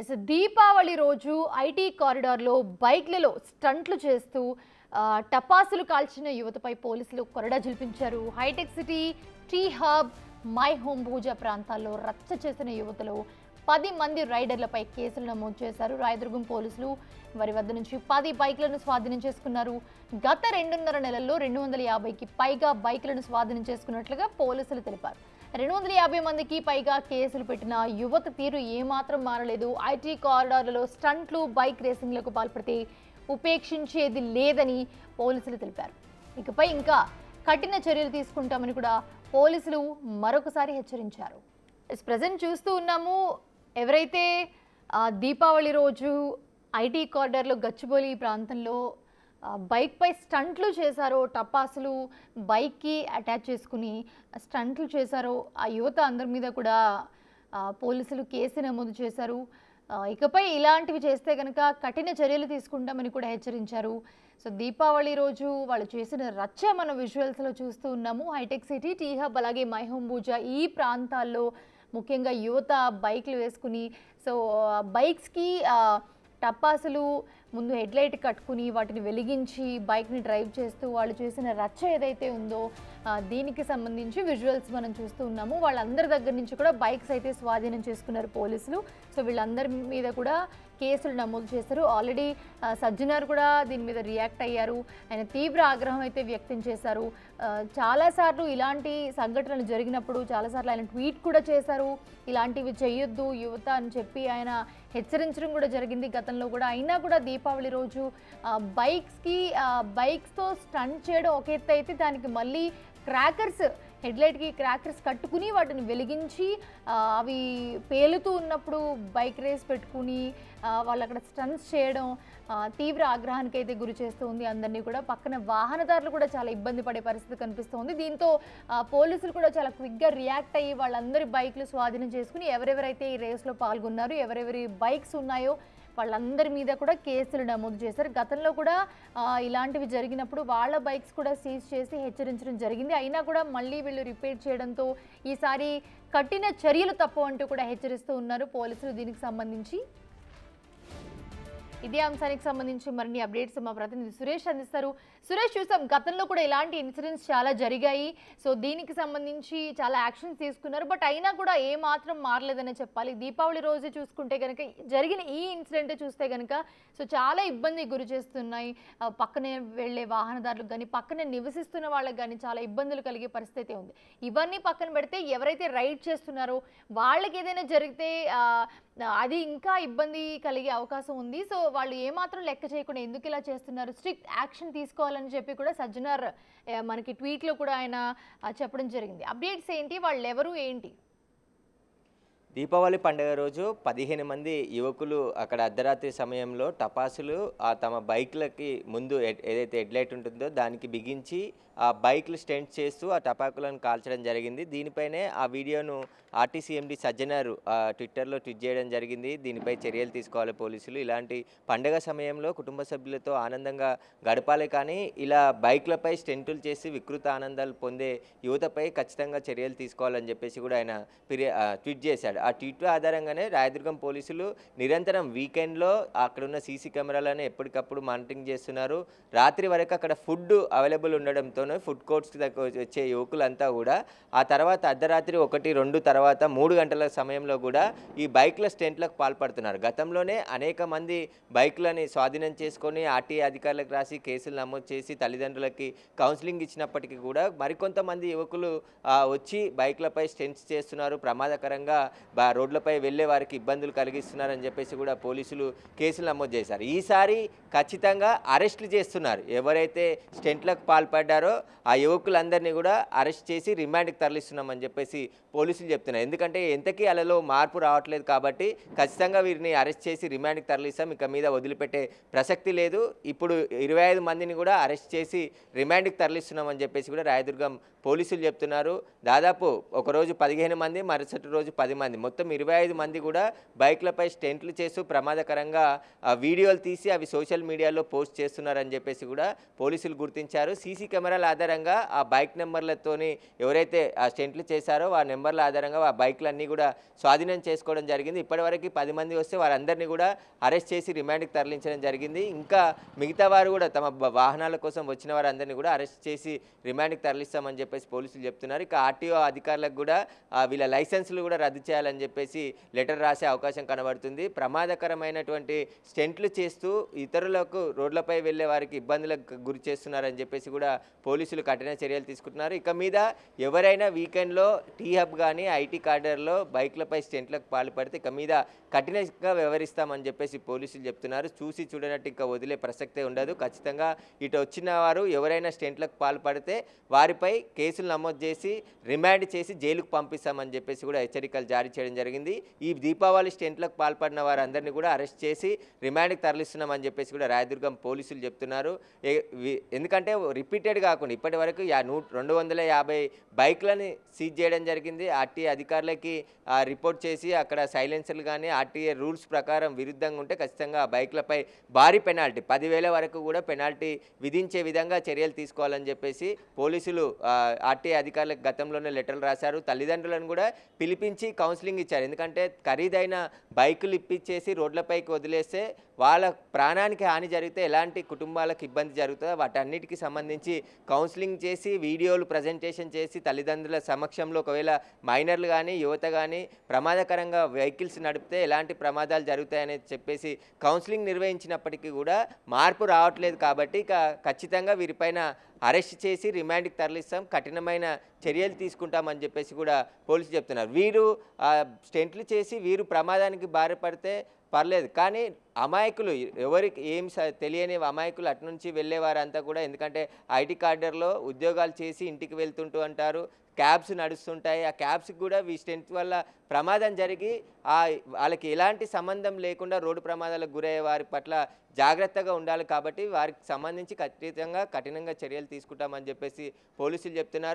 yes Deepavali రోజు IT కారిడార్లో బైక్లలో స్టంట్లు చేస్తూ టపాసులు కాల్చిన యువతపై పోలీసులు కొరడా జిల్పించారు hi-tech city T hub my home Bhooja ప్రాంతాల్లో రచ్చ చేసిన యువతలో పది మంది రైడర్లపై కేసులు నమోదు చేశారు రాయదుర్గం పోలీసులు వారి వద్ద నుంచి పది బైక్లను స్వాధీనం చేసుకున్నారు గత రెండున్నర నెలల్లో రెండు వందల యాభైకి పైగా బైక్లను స్వాధీనం చేసుకున్నట్లుగా పోలీసులు తెలిపారు రెండు వందల యాభై మందికి పైగా కేసులు పెట్టిన యువత తీరు ఏమాత్రం మారలేదు ఐటీ కారిడార్లలో స్టంట్లు బైక్ రేసింగ్లకు పాల్పడితే ఉపేక్షించేది లేదని పోలీసులు తెలిపారు ఇకపై ఇంకా కఠిన చర్యలు తీసుకుంటామని కూడా పోలీసులు మరొకసారి హెచ్చరించారు ప్రజెంట్ చూస్తూ ఉన్నాము ఎవరైతే దీపావళి రోజు ఐటీ కారిడార్లో గచ్చిబౌలి ప్రాంతంలో బైక్పై స్టంట్లు చేశారో టపాసులు బైక్కి అటాచ్ చేసుకుని స్టంట్లు చేశారో ఆ యువత అందరి మీద కూడా పోలీసులు కేసు నమోదు చేశారు ఇకపై ఇలాంటివి చేస్తే కనుక కఠిన చర్యలు తీసుకుంటామని కూడా హెచ్చరించారు సో దీపావళి రోజు వాళ్ళు చేసిన రచ్చ మన విజువల్స్లో చూస్తూ ఉన్నాము హైటెక్ సిటీ టీ హబ్ అలాగే మైహోంబూజా ఈ ప్రాంతాల్లో ముఖ్యంగా యువత బైక్లు వేసుకుని సో బైక్స్కి టపాసులు ముందు హెడ్ లైట్ కట్టుకుని వాటిని వెలిగించి బైక్ని డ్రైవ్ చేస్తూ వాళ్ళు చేసిన రచ్చ ఏదైతే ఉందో దీనికి సంబంధించి విజువల్స్ మనం చూస్తూ ఉన్నాము వాళ్ళందరి దగ్గర నుంచి కూడా బైక్స్ అయితే స్వాధీనం చేసుకున్నారు పోలీసులు సో వీళ్ళందరి మీద కూడా కేసులు నమోదు చేశారు ఆల్రెడీ సజ్జనార్ కూడా దీని మీద రియాక్ట్ అయ్యారు ఆయన తీవ్ర ఆగ్రహం అయితే వ్యక్తం చేశారు చాలాసార్లు ఇలాంటి సంఘటనలు జరిగినప్పుడు చాలాసార్లు ఆయన ట్వీట్ కూడా చేశారు ఇలాంటివి చేయొద్దు యువత అని చెప్పి ఆయన హెచ్చరించడం కూడా జరిగింది గతంలో కూడా అయినా కూడా దీపావళి రోజు బైక్స్కి బైక్స్తో స్టంట్ చేయడం ఒక ఎత్తు అయితే దానికి మళ్ళీ క్రాకర్స్ హెడ్లైట్కి క్రాకర్స్ కట్టుకుని వాటిని వెలిగించి అవి పేలుతూ ఉన్నప్పుడు బైక్ రేస్ పెట్టుకుని వాళ్ళు అక్కడ స్టన్స్ చేయడం తీవ్ర ఆగ్రహానికి అయితే గురి చేస్తూ ఉంది అందరినీ కూడా పక్కన వాహనదారులు కూడా చాలా ఇబ్బంది పడే పరిస్థితి కనిపిస్తుంది దీంతో పోలీసులు కూడా చాలా క్విక్గా రియాక్ట్ అయ్యి వాళ్ళందరి బైక్లు స్వాధీనం చేసుకుని ఎవరెవరైతే ఈ రేస్లో పాల్గొన్నారు ఎవరెవరి బైక్స్ ఉన్నాయో వాళ్ళందరి మీద కూడా కేసులు నమోదు చేశారు గతంలో కూడా ఇలాంటివి జరిగినప్పుడు వాళ్ళ బైక్స్ కూడా సీజ్ చేసి హెచ్చరించడం జరిగింది అయినా కూడా మళ్ళీ వీళ్ళు రిపేర్ చేయడంతో ఈసారి కఠిన చర్యలు తప్పు అంటూ కూడా హెచ్చరిస్తూ ఉన్నారు పోలీసులు దీనికి సంబంధించి ఇదే అంశానికి సంబంధించి మరిన్ని అప్డేట్స్ మా ప్రతినిధి సురేష్ అందిస్తారు సురేష్ చూసాం గతంలో కూడా ఇలాంటి ఇన్సిడెంట్స్ చాలా జరిగాయి సో దీనికి సంబంధించి చాలా యాక్షన్స్ తీసుకున్నారు బట్ అయినా కూడా ఏ మాత్రం మారలేదనే చెప్పాలి దీపావళి రోజు చూసుకుంటే కనుక జరిగిన ఈ ఇన్సిడెంట్ చూస్తే కనుక సో చాలా ఇబ్బంది గురి చేస్తున్నాయి పక్కనే వెళ్ళే వాహనదారులకు కానీ పక్కనే నివసిస్తున్న వాళ్ళకి కానీ చాలా ఇబ్బందులు కలిగే పరిస్థితి ఉంది ఇవన్నీ పక్కన పెడితే ఎవరైతే రైడ్ చేస్తున్నారో వాళ్ళకి ఏదైనా జరిగితే అది ఇంకా ఇబ్బంది కలిగే అవకాశం ఉంది సో వాళ్ళు ఏమాత్రం లెక్క చేయకుండా ఎందుకు ఇలా చేస్తున్నారు స్ట్రిక్ట్ యాక్షన్ తీసుకోవాలని చెప్పి కూడా సజ్జనర్ మనకి ట్వీట్లో కూడా ఆయన చెప్పడం జరిగింది అప్డేట్స్ ఏంటి వాళ్ళు ఎవరు ఏంటి దీపావళి పండుగ రోజు పదిహేను మంది యువకులు అక్కడ అర్ధరాత్రి సమయంలో టపాసులు ఆ తమ బైక్లకి ముందు ఏదైతే హెడ్లైట్ ఉంటుందో దానికి బిగించి ఆ బైక్లు స్టెంట్ చేస్తూ ఆ టపాకులను కాల్చడం జరిగింది దీనిపైనే ఆ వీడియోను ఆర్టీసీ ఎండి సజ్జనారు ట్విట్టర్లో ట్విట్ చేయడం జరిగింది దీనిపై చర్యలు తీసుకోవాలి పోలీసులు ఇలాంటి పండగ సమయంలో కుటుంబ సభ్యులతో ఆనందంగా గడపాలి కానీ ఇలా బైక్లపై స్టెంటులు చేసి వికృత ఆనందాలు పొందే యువతపై ఖచ్చితంగా చర్యలు తీసుకోవాలని చెప్పేసి కూడా ఆయన ఫిర్యా ట్వీట్ చేశాడు ఆ ట్వీట్ ఆధారంగానే రాయదుర్గం పోలీసులు నిరంతరం వీకెండ్లో అక్కడున్న సీసీ కెమెరాలను ఎప్పటికప్పుడు మానిటరింగ్ చేస్తున్నారు రాత్రి వరకు అక్కడ ఫుడ్ అవైలబుల్ ఉండడంతోనే ఫుడ్ దగ్గర వచ్చే యువకులంతా కూడా ఆ తర్వాత అర్ధరాత్రి ఒకటి రెండు తర్వాత మూడు గంటల సమయంలో కూడా ఈ బైక్ల స్టెంట్లకు పాల్పడుతున్నారు గతంలోనే అనేక మంది బైక్లని స్వాధీనం చేసుకొని ఆర్టీఏ అధికారులకు రాసి కేసులు నమోదు చేసి తల్లిదండ్రులకి కౌన్సిలింగ్ ఇచ్చినప్పటికీ కూడా మరికొంతమంది యువకులు వచ్చి బైక్లపై స్టెంట్స్ చేస్తున్నారు ప్రమాదకరంగా రోడ్లపై వెళ్ళే వారికి ఇబ్బందులు కలిగిస్తున్నారని చెప్పేసి కూడా పోలీసులు కేసులు నమోదు చేశారు ఈసారి ఖచ్చితంగా అరెస్టులు చేస్తున్నారు ఎవరైతే స్టెంట్లకు పాల్పడ్డారో ఆ యువకులందరినీ కూడా అరెస్ట్ చేసి రిమాండ్కి తరలిస్తున్నామని చెప్పేసి పోలీసులు చెప్తున్నారు ఎందుకంటే ఎంతకీ అలలో మార్పు రావట్లేదు కాబట్టి ఖచ్చితంగా వీరిని అరెస్ట్ చేసి రిమాండ్కి తరలిస్తాం ఇక మీద వదిలిపెట్టే ప్రసక్తి లేదు ఇప్పుడు ఇరవై ఐదు మందిని కూడా అరెస్ట్ చేసి రిమాండ్కి తరలిస్తున్నామని చెప్పేసి కూడా రాయదుర్గం పోలీసులు చెప్తున్నారు దాదాపు ఒకరోజు పదిహేను మంది మరుసటి రోజు పది మంది మొత్తం ఇరవై ఐదు మంది కూడా బైక్లపై స్టెంట్లు చేస్తూ ప్రమాదకరంగా వీడియోలు తీసి అవి సోషల్ మీడియాలో పోస్ట్ చేస్తున్నారని చెప్పేసి కూడా పోలీసులు గుర్తించారు సీసీ కెమెరాల ఆధారంగా ఆ బైక్ నెంబర్లతోని ఎవరైతే ఆ స్టెంట్లు చేశారో ఆ నెంబర్ల ఆధారంగా ఆ బైక్లన్నీ కూడా స్వాధీనం చేసుకోవడం జరిగింది ఇప్పటివరకు పది మంది వస్తే వారందరినీ కూడా అరెస్ట్ చేసి రిమాండ్కి తరలించడం జరిగింది ఇంకా మిగతా వారు కూడా తమ వాహనాల కోసం వచ్చిన వారందరినీ కూడా అరెస్ట్ చేసి రిమాండ్కి తరలిస్తామని చెప్పేసి పోలీసులు చెప్తున్నారు ఇక ఆర్టీఓ అధికారులకు కూడా వీళ్ళ లైసెన్సులు కూడా రద్దు చేయాలని అని చెప్పేసి లెటర్ రాసే అవకాశం కనబడుతుంది ప్రమాదకరమైనటువంటి స్టెంట్లు చేస్తూ ఇతరులకు రోడ్లపై వెళ్ళే వారికి ఇబ్బందులకు గురి చేస్తున్నారని చెప్పేసి కూడా పోలీసులు కఠిన చర్యలు తీసుకుంటున్నారు ఇక మీద ఎవరైనా వీకెండ్లో టీ హబ్ కానీ ఐటీ కార్డర్లో బైక్లపై స్టెంట్లకు పాల్పడితే ఇక మీద కఠినంగా వ్యవహరిస్తామని చెప్పేసి పోలీసులు చెప్తున్నారు చూసి చూడనట్టు ఇంకా వదిలే ప్రసక్తే ఉండదు ఖచ్చితంగా ఇటు వచ్చిన వారు ఎవరైనా స్టెంట్లకు పాల్పడితే వారిపై కేసులు నమోదు చేసి రిమాండ్ చేసి జైలుకు పంపిస్తామని చెప్పేసి కూడా హెచ్చరికలు జారీ చేయడం చేయడం జరిగింది ఈ దీపావళి స్టెంట్లకు పాల్పడిన వారందరినీ కూడా అరెస్ట్ చేసి రిమాండ్కి తరలిస్తున్నామని చెప్పేసి కూడా రాయదుర్గం పోలీసులు చెప్తున్నారు ఎందుకంటే రిపీటెడ్ కాకుండా ఇప్పటి వరకు నూట రెండు వందల యాభై బైక్లని సీజ్ చేయడం జరిగింది ఆర్టీఏ అధికారులకి రిపోర్ట్ చేసి అక్కడ సైలెన్సర్లు కానీ ఆర్టీఏ రూల్స్ ప్రకారం విరుద్ధంగా ఉంటే ఖచ్చితంగా ఆ బైక్లపై భారీ పెనాల్టీ పదివేల వరకు కూడా పెనాల్టీ విధించే విధంగా చర్యలు తీసుకోవాలని చెప్పేసి పోలీసులు ఆర్టీఏ అధికారులకు గతంలోనే లెటర్లు రాశారు తల్లిదండ్రులను కూడా పిలిపించి కౌన్సిలింగ్ వార్నింగ్ ఇచ్చారు ఎందుకంటే ఖరీదైన బైకులు ఇప్పించేసి రోడ్లపైకి వదిలేస్తే వాళ్ళ ప్రాణానికి హాని జరిగితే ఎలాంటి కుటుంబాలకు ఇబ్బంది జరుగుతుందో వాటన్నిటికీ సంబంధించి కౌన్సిలింగ్ చేసి వీడియోలు ప్రజెంటేషన్ చేసి తల్లిదండ్రుల సమక్షంలో ఒకవేళ మైనర్లు కానీ యువత కానీ ప్రమాదకరంగా వెహికల్స్ నడిపితే ఎలాంటి ప్రమాదాలు జరుగుతాయని చెప్పేసి కౌన్సిలింగ్ నిర్వహించినప్పటికీ కూడా మార్పు రావట్లేదు కాబట్టి ఖచ్చితంగా వీరిపైన అరెస్ట్ చేసి రిమాండ్కి తరలిస్తాం కఠినమైన చర్యలు తీసుకుంటామని చెప్పేసి కూడా పోలీసులు చెప్తున్నారు వీరు స్టెంట్లు చేసి వీరు ప్రమాదానికి బారిపడితే పర్లేదు కానీ అమాయకులు ఎవరికి ఏం తెలియని అమాయకులు అటు నుంచి వెళ్ళేవారంతా కూడా ఎందుకంటే ఐటీ కార్డర్లో ఉద్యోగాలు చేసి ఇంటికి వెళ్తుంటూ అంటారు క్యాబ్స్ నడుస్తుంటాయి ఆ క్యాబ్స్ కూడా వీ స్ట్రెంత్ వల్ల ప్రమాదం జరిగి ఆ వాళ్ళకి ఎలాంటి సంబంధం లేకుండా రోడ్డు ప్రమాదాలకు గురయ్యే వారి పట్ల జాగ్రత్తగా ఉండాలి కాబట్టి వారికి సంబంధించి ఖచ్చితంగా కఠినంగా చర్యలు తీసుకుంటామని చెప్పేసి పోలీసులు చెప్తున్నారు